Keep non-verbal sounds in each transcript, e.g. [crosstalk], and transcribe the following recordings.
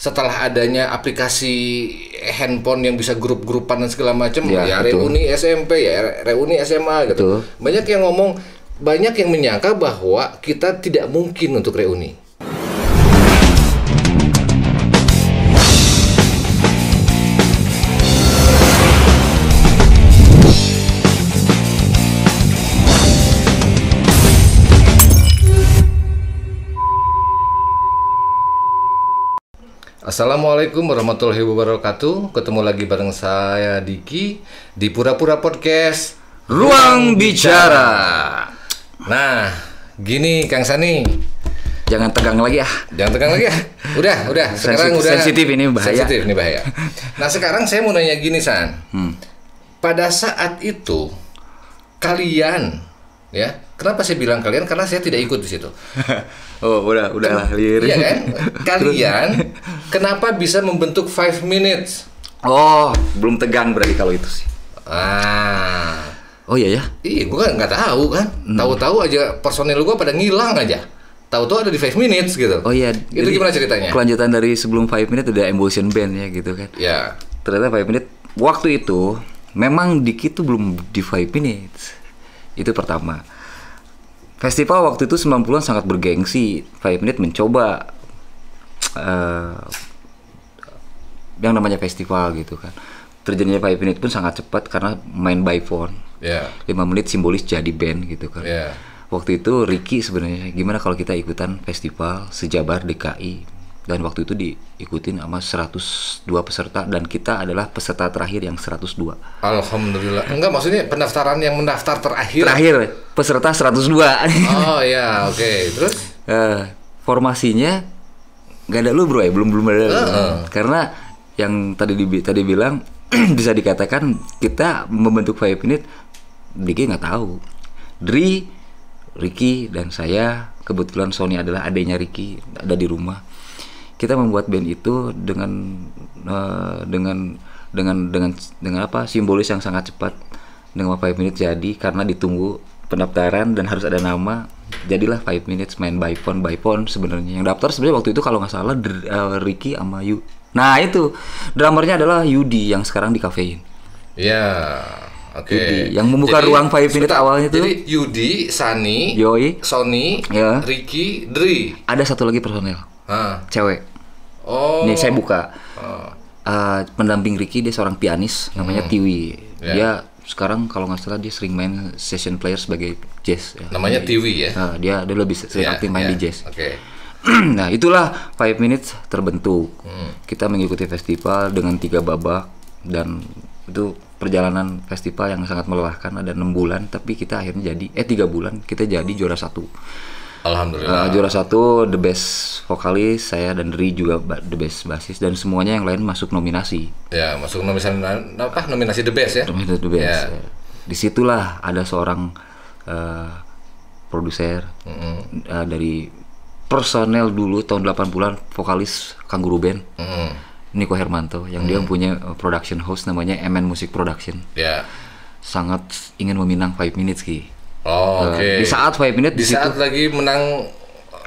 setelah adanya aplikasi handphone yang bisa grup-grupan dan segala macam ya, ya reuni SMP ya reuni SMA gitu. Betul. Banyak yang ngomong banyak yang menyangka bahwa kita tidak mungkin untuk reuni. Assalamualaikum warahmatullahi wabarakatuh. Ketemu lagi bareng saya Diki di Pura-Pura Podcast Ruang Bicara. Nah, gini Kang Sani. Jangan tegang lagi ya. Jangan tegang lagi ya. Udah, udah. Sekarang sensitif, udah sensitif ini bahaya. Sensitif ini bahaya. Nah, sekarang saya mau nanya gini San. Hmm. Pada saat itu kalian ya kenapa saya bilang kalian karena saya tidak ikut di situ [laughs] oh udah udah lah lirik iya kan [laughs] kalian kenapa bisa membentuk five minutes oh belum tegang berarti kalau itu sih ah oh iya ya iya gua kan nggak tahu kan hmm. tahu-tahu aja personil gua pada ngilang aja tahu-tahu ada di Five Minutes gitu. Oh iya. Itu Jadi, gimana ceritanya? Kelanjutan dari sebelum Five Minutes udah Emotion Band ya gitu kan. Ya. Ternyata Five Minutes waktu itu memang Diki tuh belum di Five Minutes itu pertama. Festival waktu itu 90-an sangat bergengsi. Five Minute mencoba uh, yang namanya festival gitu kan. Terjadinya Five Minute pun sangat cepat karena main by phone. Yeah. 5 menit simbolis jadi band gitu kan. Yeah. Waktu itu Ricky sebenarnya gimana kalau kita ikutan festival sejabar DKI dan waktu itu diikutin sama 102 peserta dan kita adalah peserta terakhir yang 102. Alhamdulillah. Enggak maksudnya pendaftaran yang mendaftar terakhir. Terakhir peserta 102. [laughs] Oh iya, oke. Okay. Terus uh, formasinya nggak ada lu bro ya, belum belum ada. Uh -uh. Karena yang tadi di, tadi bilang [clears throat] bisa dikatakan kita membentuk five minute Diki nggak tahu. Dri, Ricky dan saya kebetulan Sony adalah adiknya Ricky ada di rumah kita membuat band itu dengan uh, dengan dengan dengan dengan apa simbolis yang sangat cepat dengan 5 minutes jadi karena ditunggu pendaftaran dan harus ada nama jadilah five minutes main by phone by phone sebenarnya yang daftar sebenarnya waktu itu kalau nggak salah Dr uh, Ricky sama Yu nah itu drummernya adalah Yudi yang sekarang di kafein ya oke okay. yang membuka jadi, ruang five minutes awalnya itu jadi Yudi Sani Yoi Sony ya. Ricky Dri ada satu lagi personel ha. cewek Oh. Ini saya buka. Oh. Uh, pendamping Ricky dia seorang pianis namanya hmm. Tiwi. Yeah. Dia sekarang kalau nggak salah dia sering main session player sebagai jazz. Ya. Namanya Tiwi ya. Uh, dia dia lebih sering yeah, aktif main yeah. di ya. jazz. Oke. Okay. [clears throat] nah itulah Five Minutes terbentuk. Hmm. Kita mengikuti festival dengan tiga babak dan itu perjalanan festival yang sangat melelahkan ada enam bulan tapi kita akhirnya jadi eh tiga bulan kita jadi juara satu Alhamdulillah. Uh, juara satu the best vokalis saya dan Ri juga the best basis dan semuanya yang lain masuk nominasi. Ya masuk nominasi apa nominasi the best ya? Nominasi the best. Ya. Ya. Disitulah ada seorang uh, produser mm -hmm. uh, dari personel dulu tahun 80-an vokalis Kangguru Band. Mm -hmm. Niko Hermanto yang hmm. dia punya production house namanya MN Music Production. Ya. Sangat ingin meminang Five minutes Ki. Oh, nah, oke. Okay. Di saat Five Minute di, di saat situ, lagi menang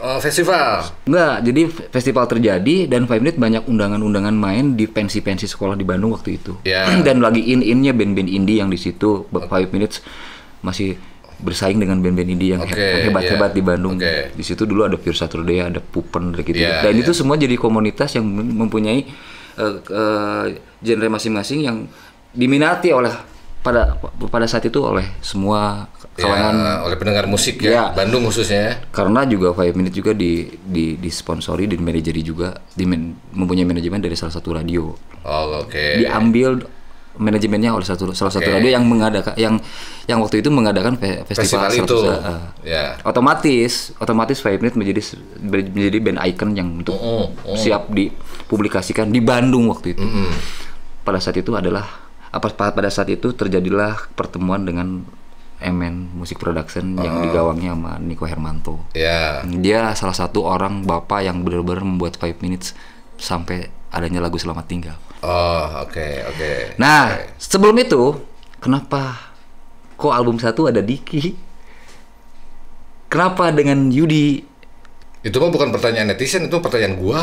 eh, festival. Enggak, jadi festival terjadi dan Five Minute banyak undangan-undangan main di pensi-pensi sekolah di Bandung waktu itu. Yeah. Ya. [clears throat] dan lagi in-innya band-band indie yang di situ okay. Five Minutes masih bersaing dengan band-band indie yang okay, hebat-hebat yeah. di Bandung. Okay. Di situ dulu ada Pure Saturday, ada Pupen gitu. Yeah, dan yeah. itu semua jadi komunitas yang mempunyai uh, uh, genre masing-masing yang diminati oleh pada pada saat itu oleh semua Ya, kalangan ya, oleh pendengar musik ya, ya Bandung khususnya ya. karena juga Five Minute juga di di disponsori dan manajeri juga di man, mempunyai manajemen dari salah satu radio oh, oke okay. diambil manajemennya oleh satu salah satu radio yang mengadakan yang yang waktu itu mengadakan fe, festival, festival itu uh, eh, yeah. otomatis otomatis Five Minute menjadi menjadi band icon yang untuk mm -hmm. siap dipublikasikan di Bandung waktu itu mm -hmm. pada saat itu adalah apa pada saat itu terjadilah pertemuan dengan MN Music Production uh. yang uh-huh. digawangnya sama Nico Hermanto. Yeah. Dia salah satu orang bapak yang benar-benar membuat Five Minutes sampai adanya lagu Selamat Tinggal. Oh, oke, okay, oke. Okay, nah, okay. sebelum itu, kenapa kok album satu ada Diki? Kenapa dengan Yudi? Itu mah bukan pertanyaan netizen, itu pertanyaan gua.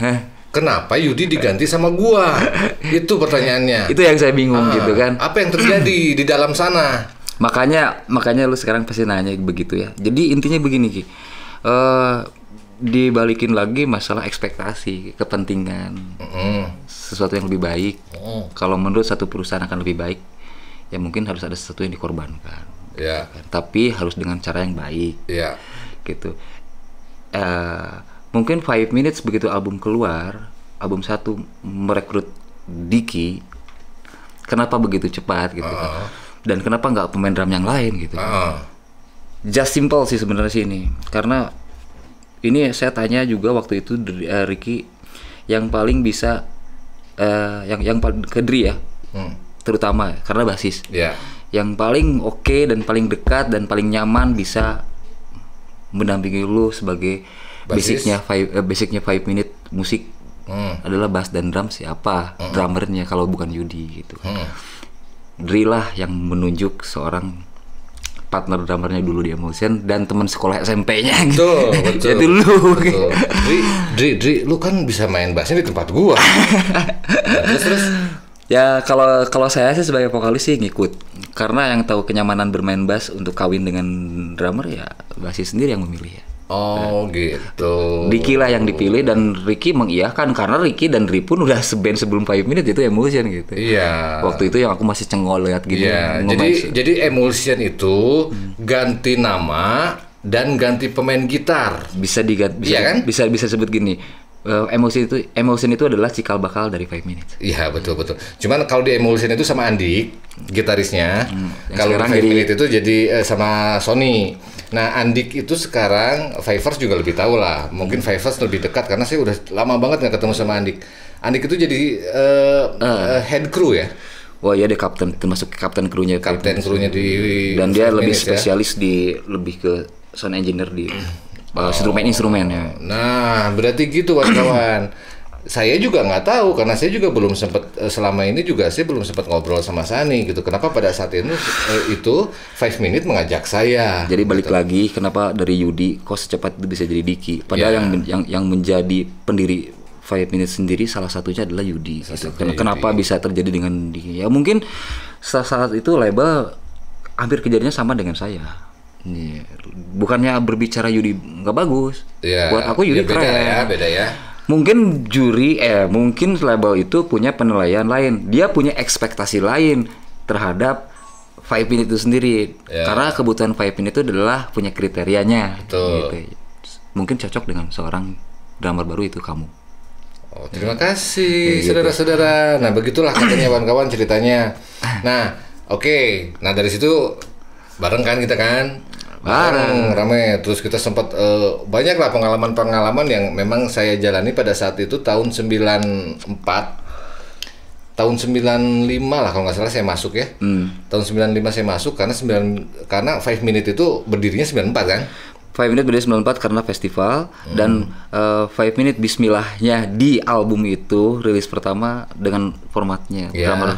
Heh kenapa Yudi diganti sama gua? [laughs] Itu pertanyaannya. Itu yang saya bingung ah, gitu kan. Apa yang terjadi di dalam sana? makanya makanya lu sekarang pasti nanya begitu ya jadi intinya begini ki uh, dibalikin lagi masalah ekspektasi kepentingan mm. sesuatu yang lebih baik mm. kalau menurut satu perusahaan akan lebih baik ya mungkin harus ada sesuatu yang dikorbankan yeah. Gitu kan. tapi harus dengan cara yang baik yeah. gitu uh, mungkin Five Minutes begitu album keluar album satu merekrut Diki kenapa begitu cepat gitu uh. kan uh-huh dan kenapa nggak pemain drum yang lain gitu uh. just simple sih sebenarnya sih ini karena ini saya tanya juga waktu itu uh, Ricky yang paling bisa uh, yang yang kedri ya hmm. terutama ya, karena basis yeah. yang paling oke okay dan paling dekat dan paling nyaman bisa mendampingi lu sebagai basis? basicnya five, uh, basicnya five minute musik hmm. adalah bass dan drum siapa hmm. drummernya kalau bukan Yudi gitu hmm. Dri yang menunjuk seorang partner drummernya dulu di Emotion dan teman sekolah SMP-nya. Betul, [laughs] betul. Jadi lu. Betul. Dri, Dri, Dri, lu kan bisa main bassnya di tempat gua. [laughs] nah, terus terus Ya kalau kalau saya sih sebagai vokalis sih ngikut karena yang tahu kenyamanan bermain bass untuk kawin dengan drummer ya basis sendiri yang memilih ya. Oh nah, gitu. Ricky lah yang dipilih dan Ricky mengiyakan karena Ricky dan Ri pun udah seband sebelum 5 minute itu Emulsion gitu. Iya. Waktu itu yang aku masih cengol liat gitu. Iya. Jadi jadi Emulsion itu hmm. ganti nama dan ganti pemain gitar. Bisa diganti. Bisa, iya kan? Bisa bisa sebut gini. Uh, itu emulsion itu adalah cikal bakal dari Five Minutes. Iya betul betul. Cuman kalau di emulsion itu sama Andi, gitarisnya, hmm, kalau Five jadi... Minutes itu jadi eh, sama Sony. Nah, Andik itu sekarang Fivers juga lebih tahu lah. Mungkin hmm. Fivers lebih dekat karena saya udah lama banget nggak ketemu sama Andik. Andik itu jadi uh, uh. head crew ya. Wah ya iya dia kapten termasuk kapten krunya kapten krunya di dan dia lebih ya? spesialis ya? di lebih ke sound engineer di instrumen eh, instrumen ya. Nah berarti gitu kawan-kawan. [clears throat] saya juga nggak tahu karena saya juga belum sempat eh, selama ini juga sih belum sempat ngobrol sama Sani gitu. Kenapa pada saat itu eh, itu Five Minute mengajak saya. Jadi gitu. balik gitu. lagi kenapa dari Yudi kok secepat itu bisa jadi Diki? Padahal yeah. yang yang yang menjadi pendiri Five Minute sendiri salah satunya adalah Yudi. gitu. kenapa Yudi. bisa terjadi dengan Diki? Ya mungkin saat saat itu label hampir kejadiannya sama dengan saya. Yeah. Bukannya berbicara Yudi nggak bagus. Yeah. Buat aku Yudi ya, beda ya, keren. Ya, beda ya mungkin juri eh mungkin label itu punya penilaian lain dia punya ekspektasi lain terhadap five pin itu sendiri yeah. karena kebutuhan five pin itu adalah punya kriterianya gitu mungkin cocok dengan seorang drummer baru itu kamu oh, terima ya. kasih gitu. saudara-saudara gitu. nah begitulah [coughs] katanya kawan-kawan ceritanya nah oke okay. nah dari situ bareng kan kita kan bareng hmm, rame terus kita sempat uh, banyak lah pengalaman-pengalaman yang memang saya jalani pada saat itu tahun 94 tahun 95 lah kalau nggak salah saya masuk ya. Hmm. Tahun 95 saya masuk karena 9 karena Five minute itu berdirinya 94 kan. Five Minute berdiri 94 karena festival hmm. dan uh, eh, five Minute Bismillahnya di album itu rilis pertama dengan formatnya yeah. drummer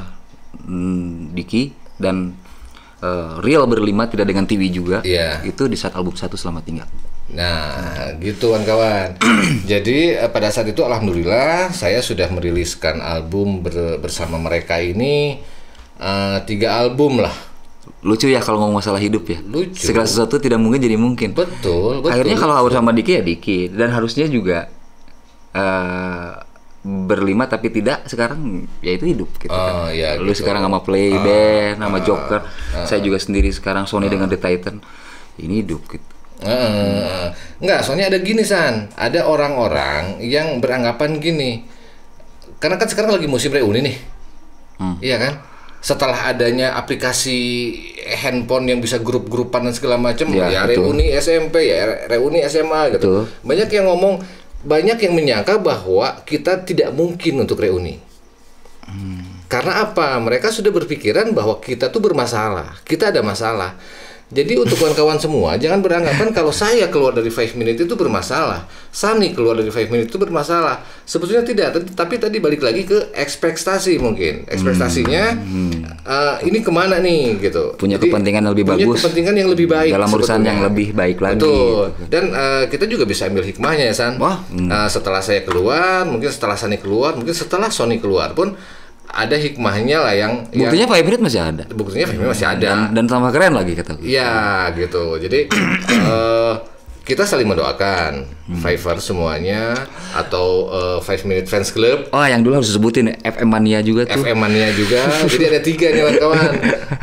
mm, Diki dan uh, real berlima tidak dengan TV juga yeah. itu di saat album satu selamat tinggal nah gitu kan kawan [clears throat] jadi eh, pada saat itu alhamdulillah saya sudah meriliskan album ber bersama mereka ini uh, tiga album lah lucu ya kalau ngomong masalah hidup ya lucu segala sesuatu tidak mungkin jadi mungkin betul, betul akhirnya kalau harus sama Diki ya Diki dan harusnya juga berlima tapi tidak sekarang ya itu hidup gitu uh, kan. Ya, Lu gitu. sekarang sama Playband, ah, uh, sama uh, Joker, uh, saya juga sendiri sekarang Sony uh, dengan The Titan. Ini hidup gitu. Uh, enggak, soalnya ada gini San, ada orang-orang yang beranggapan gini. Karena kan sekarang lagi musim reuni nih. Hmm. Iya kan? Setelah adanya aplikasi handphone yang bisa grup-grupan dan segala macam ya, ya reuni SMP ya reuni SMA gitu. Betul. Banyak yang ngomong banyak yang menyangka bahwa kita tidak mungkin untuk reuni. Hmm. Karena apa? Mereka sudah berpikiran bahwa kita tuh bermasalah, kita ada masalah. Jadi untuk kawan-kawan semua jangan beranggapan kalau saya keluar dari 5 minute itu bermasalah. Sani keluar dari 5 minute itu bermasalah. Sebetulnya tidak, tapi tadi balik lagi ke ekspektasi mungkin. Hmm, Ekspektasinya hmm. uh, ini kemana nih gitu. Punya Jadi, kepentingan yang lebih punya bagus. Punya kepentingan yang lebih baik. Dalam urusan sebetulnya. yang lebih baik lagi. Betul. Gitu. Dan uh, kita juga bisa ambil hikmahnya ya San. Wah. Hmm. Uh, setelah saya keluar, mungkin setelah Sani keluar, mungkin setelah Sony keluar pun ada hikmahnya lah yang buktinya yang, vibrate masih ada buktinya vibrate masih ada dan, dan tambah keren lagi kata Iya gitu jadi uh, [clears throat] kita saling mendoakan hmm. Fiverr semuanya atau uh, Five Minute Fans Club. Oh, yang dulu harus sebutin FM Mania juga tuh. FM Mania juga. [laughs] Jadi ada tiga nih kawan-kawan.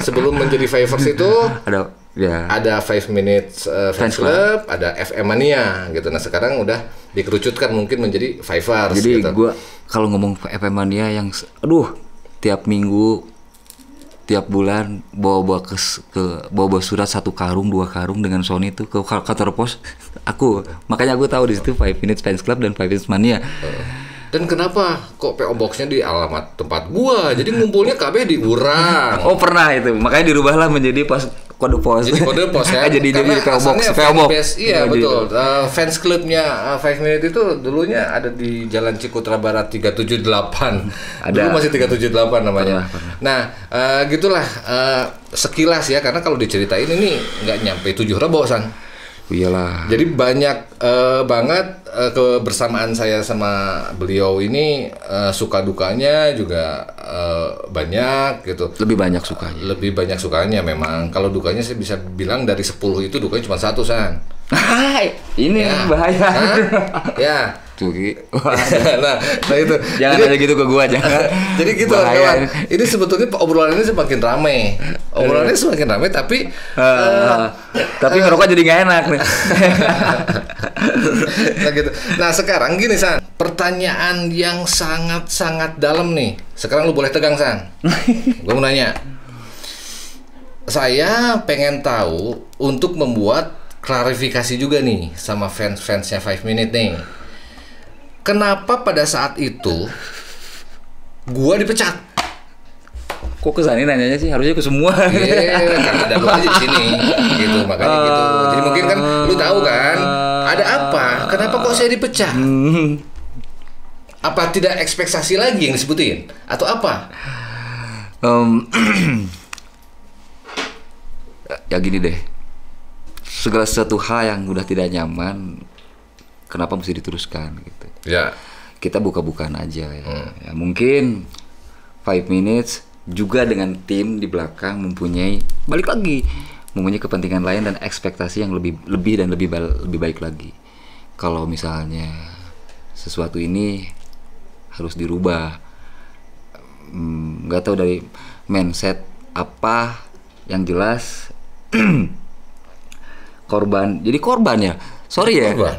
Sebelum menjadi Fiverr itu ada ya. ada Five Minute uh, Fans, Fans Club, Club, ada FM Mania gitu. Nah, sekarang udah dikerucutkan mungkin menjadi Fiver. Jadi gitu. gue kalau ngomong FM Mania yang, aduh, tiap minggu, tiap bulan bawa-bawa ke, ke bawa-bawa surat satu karung, dua karung dengan Sony itu ke kantor pos. [laughs] aku makanya aku tahu di situ Five Minutes Fans Club dan Five Minutes Mania. Eh, dan kenapa kok PO Boxnya di alamat tempat gua? Jadi ngumpulnya KB di Urang. [laughs] Oh pernah itu, makanya dirubahlah menjadi pas kode pos jadi kode pos ya [laughs] jadi Karena jadi PO box iya betul uh, fans clubnya uh, eh, Five Minute itu dulunya ada di Jalan Cikutra Barat 378 ada dulu masih 378 namanya pernah, pernah. nah uh, gitulah uh, sekilas ya karena kalau diceritain ini nggak nyampe tujuh rebo sang Iyalah. Jadi banyak uh, banget uh, kebersamaan saya sama beliau ini uh, suka dukanya juga uh, banyak gitu. Lebih banyak sukanya. Lebih banyak sukanya memang. Kalau dukanya saya bisa bilang dari 10 itu dukanya cuma satu san. [laughs] ini ya. bahaya. Ya curi iya. [laughs] nah, nah itu. Jangan jadi, ada gitu ke gua jangan. [laughs] jadi gitu kawan. Ini sebetulnya obrolan ini semakin ramai. ini semakin ramai tapi uh, uh, tapi uh, ngerokok jadi nggak enak nih. [laughs] nah gitu. Nah, sekarang gini San, pertanyaan yang sangat-sangat dalam nih. Sekarang lu boleh tegang San. gua mau nanya. Saya pengen tahu untuk membuat klarifikasi juga nih sama fans-fansnya Five Minute nih kenapa pada saat itu gua dipecat? Kok kesannya nanyanya sih harusnya ke semua. Iya, yeah, kan ada lu aja di sini, gitu makanya uh, gitu. Jadi mungkin kan lu tahu kan, ada apa? Kenapa kok saya dipecat? Uh, Apa tidak ekspektasi lagi yang disebutin atau apa? Um, [clears throat] ya gini deh, segala sesuatu hal yang udah tidak nyaman kenapa mesti diteruskan gitu. Ya. Kita buka-bukaan aja ya. Hmm. ya. Mungkin five minutes juga dengan tim di belakang mempunyai balik lagi mempunyai kepentingan lain dan ekspektasi yang lebih lebih dan lebih lebih baik lagi. Kalau misalnya sesuatu ini harus dirubah, mm, nggak tahu dari mindset apa yang jelas [clears throat] korban. Jadi korban ya Sorry ya. Korban.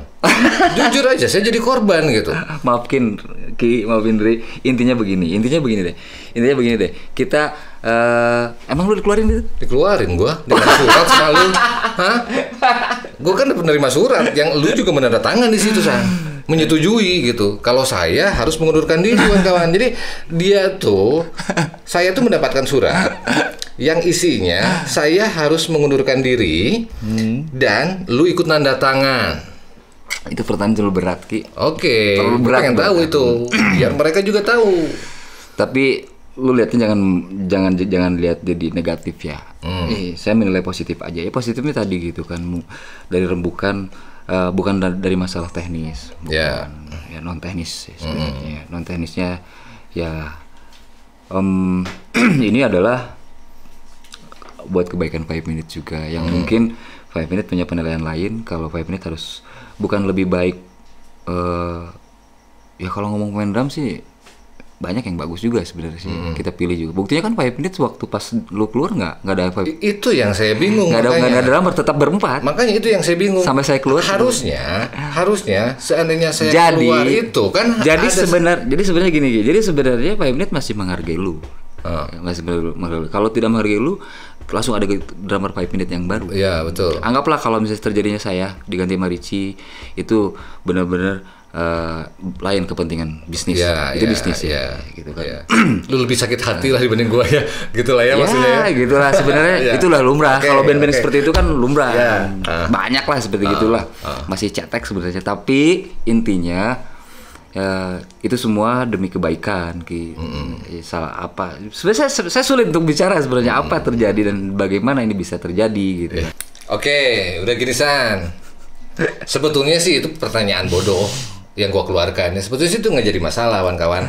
Jujur aja, saya jadi korban gitu. [laughs] Maafin Ki, maafin Dri. Intinya begini, intinya begini deh. Intinya begini deh. Kita uh, emang lu dikeluarin gitu Dikeluarin gua dengan surat selalu. Hah? Gua kan penerima surat yang lu juga menandatangani di situ, sah menyetujui gitu. Kalau saya harus mengundurkan diri kawan-kawan. Jadi dia tuh saya tuh mendapatkan surat yang isinya ah. saya harus mengundurkan diri hmm. dan lu ikut nanda tangan. Itu pertanyaan terlalu berat ki. Oke. Okay. Terlalu berat. Pengen tahu itu. [clears throat] Biar mereka juga tahu. Tapi lu lihatnya jangan jangan jangan lihat jadi negatif ya. Hmm. Eh, saya menilai positif aja. Ya positifnya tadi gitu kan dari rembukan uh, bukan dari masalah teknis. Ya. Bukan, yeah. Ya non teknis sebenarnya. Hmm. Non teknisnya ya um, [clears throat] ini adalah buat kebaikan Five minute juga yang hmm. mungkin Five minute punya penilaian lain kalau Five minute harus bukan lebih baik uh, ya kalau ngomong main drum sih banyak yang bagus juga sebenarnya sih hmm. kita pilih juga buktinya kan five minutes waktu pas lu keluar nggak nggak ada five itu yang saya hmm. bingung nggak ada nggak ada drummer tetap berempat makanya itu yang saya bingung sampai saya keluar harusnya harusnya seandainya saya jadi, keluar itu kan jadi sebenar jadi sebenarnya gini gini. jadi sebenarnya five minutes masih menghargai lu Oh. Masih menghargai. Kalau tidak menghargai lu, langsung ada gitu, drummer Five Minute yang baru. Iya betul. Anggaplah kalau misalnya terjadinya saya diganti sama Richie itu benar-benar uh, lain kepentingan bisnis. Yeah, itu yeah, bisnis ya, ya, gitu kan. Yeah. Iya. [clears throat] Lu lebih sakit hati lah dibanding gua ya, [laughs] gitulah ya, yeah, maksudnya. Ya, gitulah sebenarnya [laughs] yeah. itulah lumrah. Okay, kalau band-band okay. seperti itu kan lumrah. Yeah. Uh. Banyak lah seperti uh. gitulah. Uh. Masih cetek sebenarnya, tapi intinya ya itu semua demi kebaikan ki mm-hmm. salah apa sebenarnya saya, saya sulit untuk bicara sebenarnya mm-hmm. apa terjadi dan bagaimana ini bisa terjadi gitu yeah. oke okay, udah gini san sebetulnya sih itu pertanyaan bodoh yang gua keluarkan sebetulnya sih itu nggak jadi masalah kawan-kawan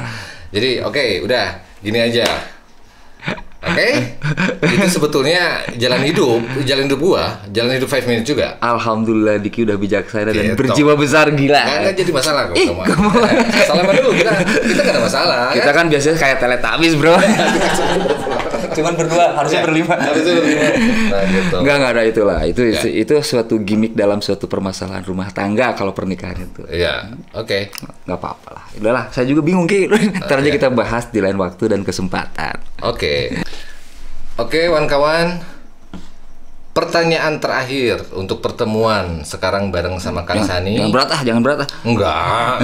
jadi oke okay, udah gini aja Oke, okay? [laughs] itu sebetulnya jalan hidup, jalan hidup gua, jalan hidup five minutes juga. Alhamdulillah Diki udah bijaksana dan gitu. berjiwa besar gila. Gak, gak jadi masalah kok Ih, Kamu. Salaman dulu kita, kita gak ada masalah. Kita kan, kan biasanya kayak teletabis bro. [laughs] cuman berdua harusnya ya, berlima itu iya. nah, gitu. nggak nggak ada itulah itu ya. itu, suatu gimmick dalam suatu permasalahan rumah tangga kalau pernikahan itu ya oke okay. nggak apa-apa lah udahlah saya juga bingung ki [laughs] ntar aja kita bahas di lain waktu dan kesempatan oke okay. oke okay, kawan-kawan Pertanyaan terakhir untuk pertemuan sekarang bareng sama Kang jangan, Sani. Jangan berat ah, jangan berat ah. Enggak,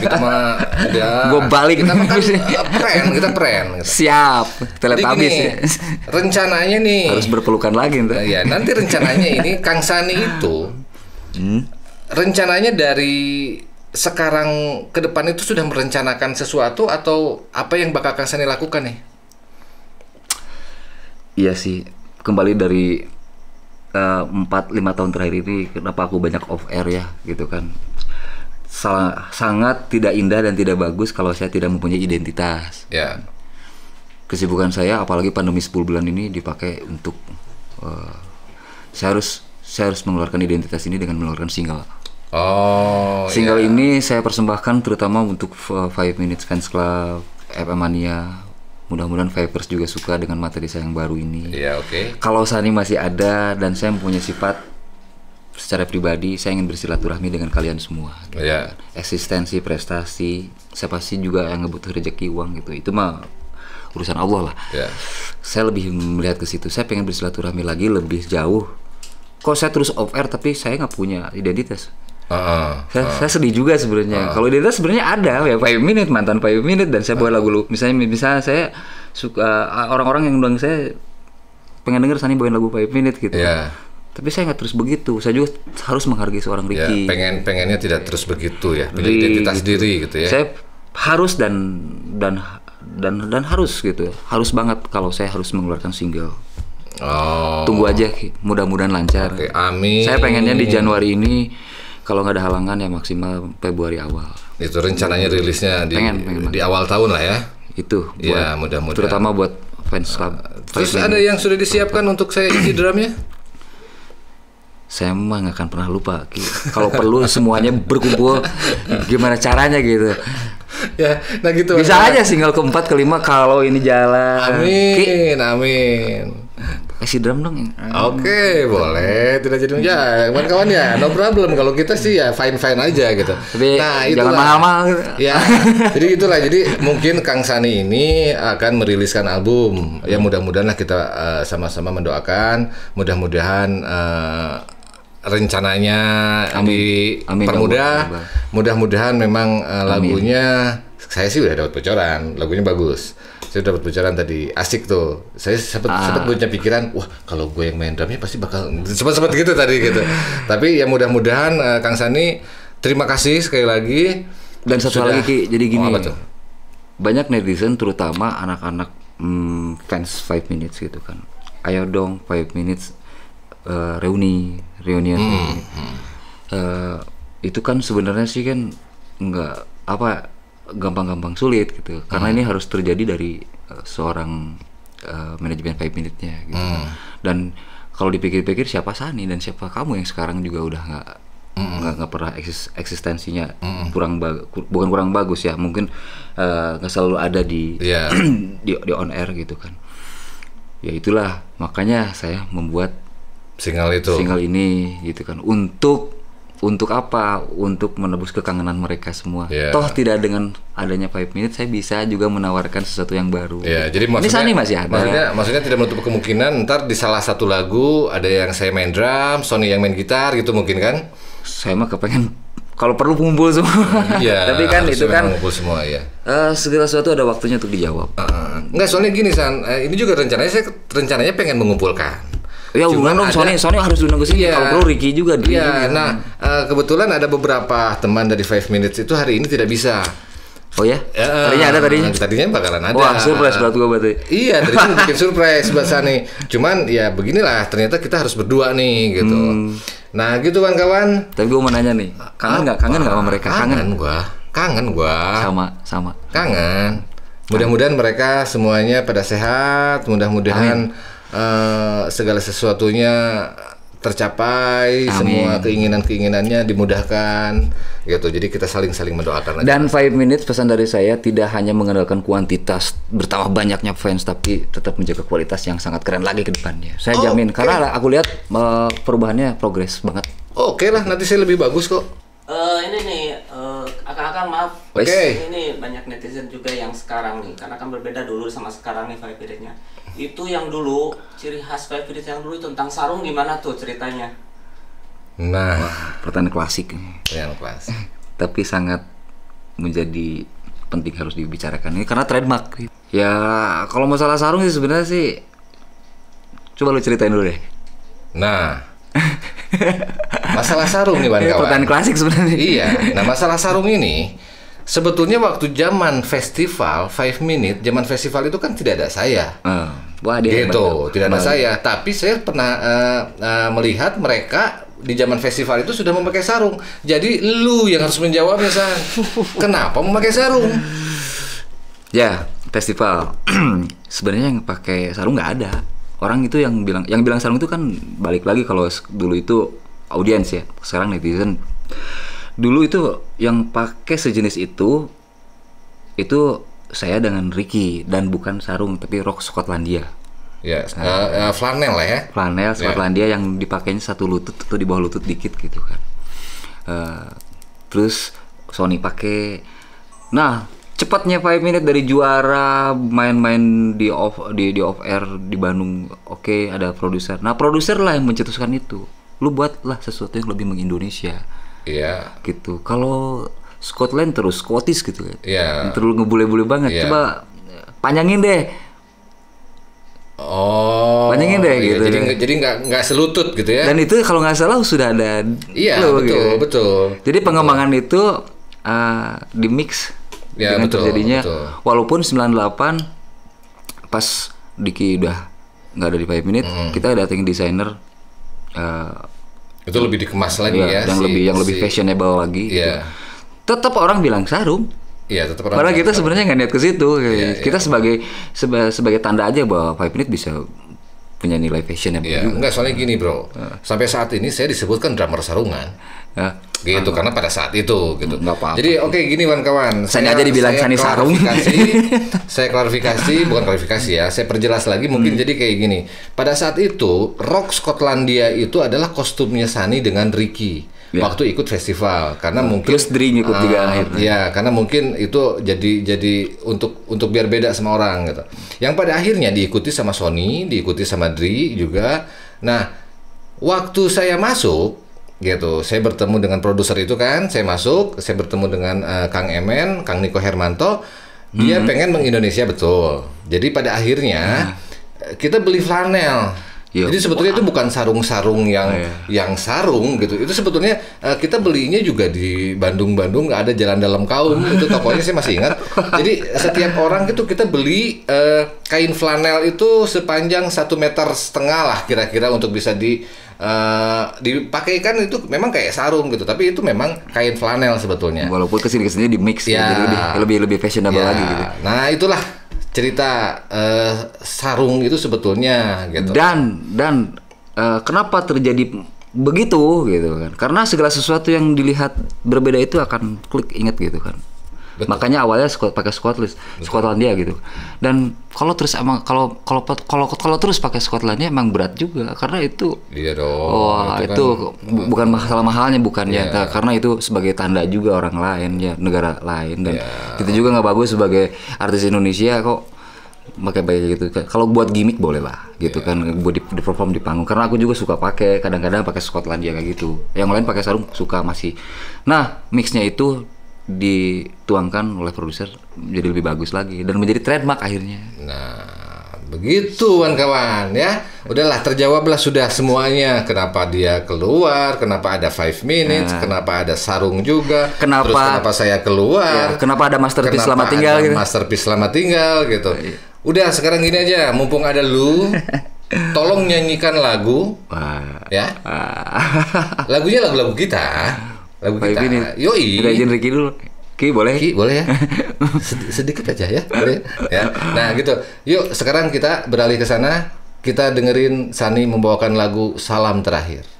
kita mah ya. Gue balik. Kita kan uh, pren, kita pren. Gitu. Siap, telat habis ya. Rencananya nih. Harus berpelukan lagi ntar. Ya, nanti rencananya ini Kang Sani itu. Hmm? Rencananya dari sekarang ke depan itu sudah merencanakan sesuatu atau apa yang bakal Kang Sani lakukan nih? Iya sih, kembali dari Eh, empat uh, lima tahun terakhir ini kenapa aku banyak off air ya gitu kan sangat tidak indah dan tidak bagus kalau saya tidak mempunyai identitas ya kesibukan saya apalagi pandemi 10 bulan ini dipakai untuk uh, saya harus saya harus mengeluarkan identitas ini dengan mengeluarkan single oh single yeah. ini saya persembahkan terutama untuk eh, Five Minutes Fans Club FM Mania Mudah-mudahan Vipers juga suka dengan materi saya yang baru ini. Iya, oke. Okay. Kalau Sani masih ada dan saya punya sifat secara pribadi saya ingin bersilaturahmi dengan kalian semua. Gitu. Eksistensi, prestasi, saya pasti juga yang ngebutuh rezeki uang gitu. Itu mah urusan Allah lah. Iya. Saya lebih melihat ke situ. Saya pengen bersilaturahmi lagi lebih jauh. Kok saya terus off air tapi saya nggak punya identitas. Uh, uh, saya, saya sedih juga sebenarnya. Uh, Kalau itu sebenarnya ada ya Five Minute mantan Five Minute dan saya buat uh, lagu misalnya misalnya saya suka orang-orang yang undang saya pengen denger Sani bawain lagu Five Minute gitu. Yeah. Tapi saya nggak terus begitu. Saya juga harus menghargai seorang iya, Ricky. Yeah, pengen pengennya tidak terus begitu ya. jadi identitas gitu. diri gitu ya. Saya harus dan dan dan dan harus gitu. Harus banget kalau saya harus mengeluarkan single. Oh. Tunggu aja, mudah-mudahan lancar. Okay, amin. Saya pengennya di Januari ini kalau nggak ada halangan ya maksimal Februari awal. Itu rencananya rilisnya di, pengen, pengen di awal tahun lah ya. Itu. Iya, buat, ya mudah-mudahan. Terutama buat fans club. Uh, terus fans ada yang sudah disiapkan untuk saya isi drumnya? Saya emang nggak akan pernah lupa. Kalau perlu semuanya berkumpul, gimana caranya gitu. [laughs] ya, nah gitu. Bisa aja single keempat kelima kalau ini jalan. Amin, Ki. amin kasih drum dong. Ya? Oke, okay, hmm. boleh. Tidak jadi ya, kawan-kawan ya, no problem. Kalau kita sih ya fine-fine aja gitu. Jadi, nah, itu jangan mahal gitu. Ya. jadi itulah. Jadi mungkin Kang Sani ini akan meriliskan album. Ya mudah-mudahan lah kita sama eh, sama-sama mendoakan, mudah-mudahan uh, rencananya Amin. dipermudah. Mudah-mudahan memang uh, lagunya Amin saya sih udah dapat bocoran lagunya bagus saya dapat bocoran tadi asik tuh saya sempat ah. sempat punya pikiran wah kalau gue yang main drumnya pasti bakal sempat [laughs] sempat gitu tadi gitu tapi ya mudah-mudahan uh, Kang Sani terima kasih sekali lagi dan satu lagi Ki, jadi oh, gini oh, tuh? banyak netizen terutama anak-anak hmm, fans Five Minutes gitu kan ayo dong Five Minutes uh, reuni reunian hmm. Uh, itu kan sebenarnya sih kan nggak apa gampang-gampang sulit gitu karena hmm. ini harus terjadi dari uh, seorang uh, manajemen five minute-nya gitu hmm. dan kalau dipikir-pikir siapa Sani dan siapa kamu yang sekarang juga udah nggak hmm. nggak mm -mm. pernah eksis, eksistensinya mm -mm. kurang bagus bukan kurang bagus ya mungkin eh, nggak uh, selalu ada di, yeah. Iya. [clears throat] di di on air gitu kan ya itulah makanya saya membuat single itu single ini gitu kan untuk untuk apa? Untuk menebus kekangenan mereka semua. Yeah. Toh tidak dengan adanya Five Minute saya bisa juga menawarkan sesuatu yang baru. Yeah, jadi maksudnya, Ini masih ada. Ya? Maksudnya, maksudnya tidak menutup kemungkinan ntar di salah satu lagu ada yang saya main drum, Sony yang main gitar gitu mungkin kan? Saya mah kepengen kalau perlu kumpul hmm, iya, [laughs] kan kan, semua. Iya. Tapi kan itu kan kumpul semua ya. Uh, segala sesuatu ada waktunya untuk dijawab. Uh, enggak soalnya gini San, uh, ini juga rencananya saya rencananya pengen mengumpulkan Ya hubungan dong, Sony, Sony harus diundang ke sini. Iya, Kalau perlu Ricky juga. Iya, juga. nah uh, kebetulan ada beberapa teman dari Five Minutes itu hari ini tidak bisa. Oh ya? ya eh, tadinya ada tadinya? Nah, tadinya bakalan ada. Wah, surprise buat gue berarti. Iya, tadinya [laughs] bikin surprise buat Sani. Cuman ya beginilah, ternyata kita harus berdua nih gitu. Hmm. Nah gitu kan kawan. Tapi gue mau nanya nih, kangen nggak? Kangen nggak sama ah, mereka? Kangen, kangen gue. Kangen gue. Sama, sama. Kangen. Mudah-mudahan mereka semuanya pada sehat, mudah-mudahan uh, segala sesuatunya tercapai Amin. semua keinginan-keinginannya dimudahkan gitu. Jadi kita saling-saling mendoakan aja. Dan five minutes pesan dari saya tidak hanya mengandalkan kuantitas bertambah banyaknya fans tapi tetap menjaga kualitas yang sangat keren lagi ke depannya. Saya oh, jamin okay. karena aku lihat uh, perubahannya progres banget. Oke okay lah, nanti saya lebih bagus kok. Uh, ini nih, uh, akang-akang maaf. Oke. Okay. Ini banyak netizen juga yang sekarang nih, karena kan berbeda dulu sama sekarang nih five minutesnya itu yang dulu ciri khas Pevrit yang dulu tentang sarung gimana tuh ceritanya? Nah, pertanyaan klasik. Pertanyaan klasik. Tapi sangat menjadi penting harus dibicarakan ini karena trademark. Ya, kalau masalah sarung sih sebenarnya sih coba lu ceritain dulu deh. Nah, masalah sarung nih [laughs] kawan Pertanyaan klasik sebenarnya. Iya. Nah, masalah sarung ini sebetulnya waktu zaman festival Five Minute, zaman festival itu kan tidak ada saya. hmm. Wah, dia gitu, tidak ada saya. Tapi saya pernah uh, uh, melihat mereka di zaman festival itu sudah memakai sarung. Jadi lu yang harus menjawabnya, San. [laughs] Kenapa memakai sarung? Ya, festival. [clears throat] Sebenarnya yang pakai sarung nggak ada. Orang itu yang bilang, yang bilang sarung itu kan balik lagi kalau dulu itu audiens ya, sekarang netizen. Dulu itu yang pakai sejenis itu itu saya dengan Ricky dan bukan sarung tapi rok Skotlandia. Ya, yes. uh, uh, flanel lah ya. Flanel ya. Skotlandia yeah. yang dipakainya satu lutut atau di bawah lutut dikit gitu kan. Uh, terus Sony pakai. Nah, cepatnya 5 menit dari juara main-main di off di di off air di Bandung. Oke, okay, ada produser. Nah, produser lah yang mencetuskan itu. Lu buatlah sesuatu yang lebih mengindonesia. Iya. Yeah. Gitu. Kalau Scotland terus Scottish gitu kan. ya, Yeah. Terlalu ngebule-bule banget. Yeah. Coba panjangin deh. Oh. Panjangin deh iya, gitu. Jadi jadi nggak nggak selutut gitu ya. Dan itu kalau nggak salah sudah ada. Iya betul gitu. betul. Ya. Jadi pengembangan betul. itu uh, di mix ya, dengan betul, terjadinya betul. walaupun 98 pas Diki udah nggak ada di 5 minute mm. kita datengin desainer uh, eh, itu lebih dikemas lagi ya, ya yang si, lebih yang si, lebih fashionable lagi yeah. gitu tetap orang bilang sarung, Iya, tetap orang. Padahal kita sebenarnya nggak niat ke situ. Ya, kita ya. sebagai seba, sebagai tanda aja bahwa Five Minute bisa punya nilai fashion yang ya, Enggak, soalnya gini bro, uh. sampai saat ini saya disebutkan drummer sarungan. Uh. Gitu, uh. karena pada saat itu gitu. Enggak apa-apa. Jadi oke okay, gini kawan-kawan. Saya, saya aja dibilang saya sani sarung. [laughs] saya klarifikasi, bukan klarifikasi ya, saya perjelas lagi mungkin hmm. jadi kayak gini. Pada saat itu, rock Skotlandia itu adalah kostumnya Sani dengan Ricky yeah. waktu ikut festival karena hmm. mungkin uh, tiga akhir Ya, karena mungkin itu jadi jadi untuk untuk biar beda sama orang gitu. Yang pada akhirnya diikuti sama Sony, diikuti sama Dri juga. Nah, waktu saya masuk gitu, saya bertemu dengan produser itu kan, saya masuk, saya bertemu dengan uh, Kang Emen, Kang Niko Hermanto, dia -hmm. pengen mengindonesia betul. Jadi pada akhirnya mm. kita beli flanel Ya, Jadi sebetulnya itu bukan sarung-sarung yang ya. yang sarung gitu. Itu sebetulnya uh, kita belinya juga di Bandung-Bandung ada Jalan Dalam Kaum itu tokonya sih masih ingat. Jadi setiap orang itu kita beli uh, kain flanel itu sepanjang satu meter setengah lah kira-kira untuk bisa di uh, eh, dipakaikan itu memang kayak sarung gitu tapi itu memang kain flanel sebetulnya walaupun kesini kesini di mix ya, ya jadi lebih ya. lebih lebih fashionable ya. lagi gitu nah itulah cerita uh, sarung itu sebetulnya gitu. Dan dan uh, kenapa terjadi begitu gitu kan? Karena segala sesuatu yang dilihat berbeda itu akan klik ingat gitu kan. Betul. Makanya awalnya squat, pakai squad list Betul. gitu. Dan kalau terus emang kalau kalau kalau kalau terus pakai Skotlandia emang berat juga karena itu Iya dong. oh, itu, itu kan bukan masalah mahalnya bukan yeah. ya. Iya. Karena itu sebagai tanda juga orang lain ya, negara lain dan yeah. kita juga nggak bagus sebagai artis Indonesia kok pakai baju gitu kalau buat gimmick boleh lah gitu yeah. kan buat di, di perform di panggung karena aku juga suka pakai kadang-kadang pakai Skotlandia kayak gitu yang lain pakai sarung suka masih nah mixnya itu dituangkan oleh produser menjadi lebih bagus lagi dan menjadi trademark akhirnya. Nah, begitu kawan-kawan ya. Udahlah terjawablah sudah semuanya. Kenapa dia keluar? Kenapa ada five minutes? Nah. Kenapa ada sarung juga? Kenapa? Terus kenapa saya keluar? Ya, kenapa ada masterpiece kenapa selama tinggal? Ada gitu? Masterpiece selama tinggal gitu. gitu? Iya. Udah sekarang gini aja, mumpung ada lu. [laughs] tolong nyanyikan lagu, ya. [laughs] Lagunya lagu-lagu kita. Lagu kita. Ini. Ya? Yoi. Kita izin Ricky dulu. Ki boleh? Ki boleh ya. [laughs] Sed sedikit aja ya. Boleh ya? ya. Nah, gitu. Yuk, sekarang kita beralih ke sana. Kita dengerin Sani membawakan lagu Salam Terakhir.